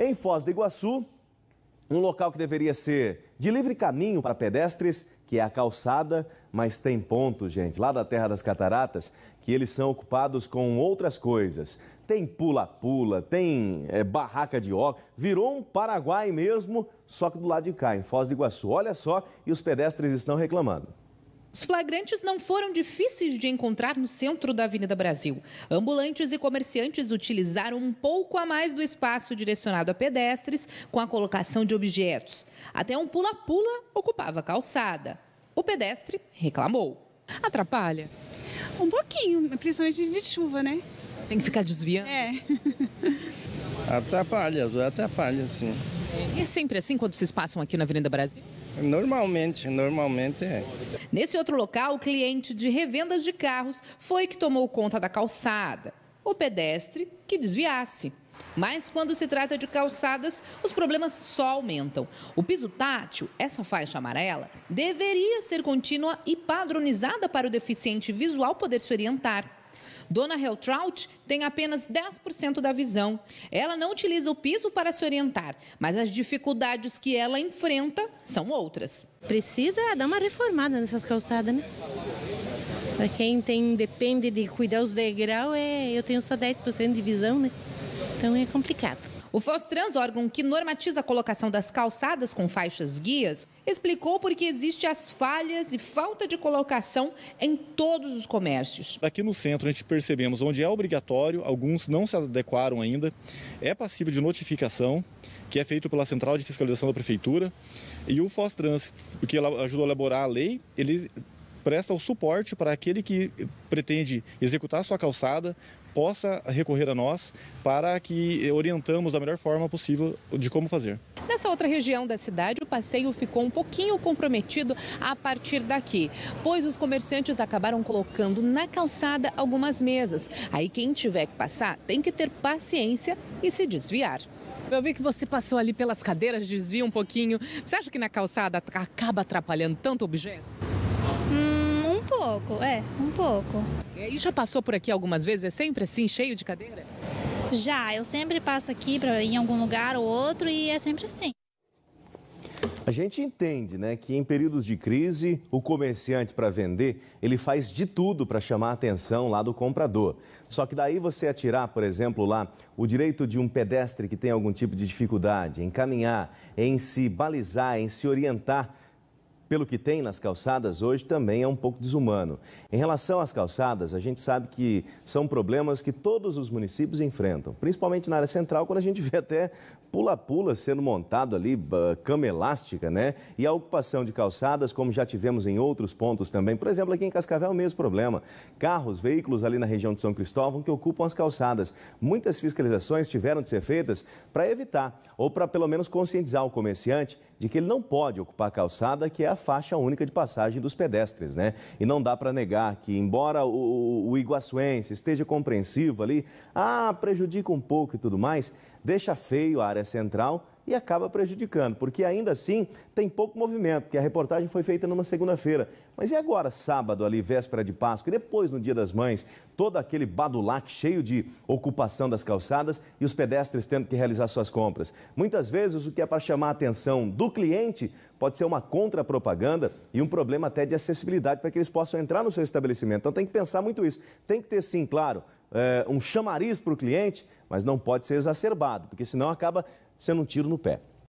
Em Foz do Iguaçu, um local que deveria ser de livre caminho para pedestres, que é a calçada, mas tem pontos, gente, lá da Terra das Cataratas, que eles são ocupados com outras coisas. Tem pula-pula, tem é, barraca de óculos, virou um Paraguai mesmo, só que do lado de cá, em Foz do Iguaçu. Olha só, e os pedestres estão reclamando. Os flagrantes não foram difíceis de encontrar no centro da Avenida Brasil. Ambulantes e comerciantes utilizaram um pouco a mais do espaço direcionado a pedestres com a colocação de objetos. Até um pula-pula ocupava a calçada. O pedestre reclamou. Atrapalha? Um pouquinho, principalmente de chuva, né? Tem que ficar desviando? É. atrapalha, atrapalha, sim. É sempre assim quando vocês passam aqui na Avenida Brasil? Normalmente, normalmente é. Nesse outro local, o cliente de revendas de carros foi que tomou conta da calçada. O pedestre que desviasse. Mas quando se trata de calçadas, os problemas só aumentam. O piso tátil, essa faixa amarela, deveria ser contínua e padronizada para o deficiente visual poder se orientar. Dona Heltraut tem apenas 10% da visão. Ela não utiliza o piso para se orientar, mas as dificuldades que ela enfrenta são outras. Precisa dar uma reformada nessas calçadas, né? Para quem tem, depende de cuidar os degraus, é, eu tenho só 10% de visão, né? Então é complicado. O Fostrans, órgão que normatiza a colocação das calçadas com faixas guias, explicou por que existem as falhas e falta de colocação em todos os comércios. Aqui no centro a gente percebemos onde é obrigatório, alguns não se adequaram ainda, é passível de notificação, que é feito pela Central de Fiscalização da Prefeitura, e o Fostrans, que ajudou a elaborar a lei, ele presta o suporte para aquele que pretende executar a sua calçada, possa recorrer a nós para que orientamos da melhor forma possível de como fazer. Nessa outra região da cidade, o passeio ficou um pouquinho comprometido a partir daqui, pois os comerciantes acabaram colocando na calçada algumas mesas. Aí quem tiver que passar tem que ter paciência e se desviar. Eu vi que você passou ali pelas cadeiras, desvia um pouquinho. Você acha que na calçada acaba atrapalhando tanto objeto? Hum pouco, é, um pouco. E já passou por aqui algumas vezes? É sempre assim, cheio de cadeira? Já, eu sempre passo aqui pra, em algum lugar ou outro e é sempre assim. A gente entende, né, que em períodos de crise, o comerciante para vender, ele faz de tudo para chamar a atenção lá do comprador. Só que daí você atirar, por exemplo, lá o direito de um pedestre que tem algum tipo de dificuldade em caminhar, em se balizar, em se orientar pelo que tem nas calçadas hoje, também é um pouco desumano. Em relação às calçadas, a gente sabe que são problemas que todos os municípios enfrentam, principalmente na área central, quando a gente vê até pula-pula sendo montado ali, cama elástica, né? E a ocupação de calçadas, como já tivemos em outros pontos também. Por exemplo, aqui em Cascavel, é o mesmo problema. Carros, veículos ali na região de São Cristóvão que ocupam as calçadas. Muitas fiscalizações tiveram de ser feitas para evitar ou para pelo menos conscientizar o comerciante de que ele não pode ocupar a calçada, que é a faixa única de passagem dos pedestres, né? E não dá para negar que, embora o, o iguaçuense esteja compreensivo ali, ah, prejudica um pouco e tudo mais, deixa feio a área central e acaba prejudicando, porque ainda assim tem pouco movimento, porque a reportagem foi feita numa segunda-feira. Mas e agora, sábado, ali, véspera de Páscoa, e depois no Dia das Mães, todo aquele badulac cheio de ocupação das calçadas e os pedestres tendo que realizar suas compras. Muitas vezes o que é para chamar a atenção do cliente pode ser uma contra-propaganda e um problema até de acessibilidade para que eles possam entrar no seu estabelecimento. Então tem que pensar muito isso. Tem que ter, sim, claro, eh, um chamariz para o cliente, mas não pode ser exacerbado, porque senão acaba sendo um tiro no pé.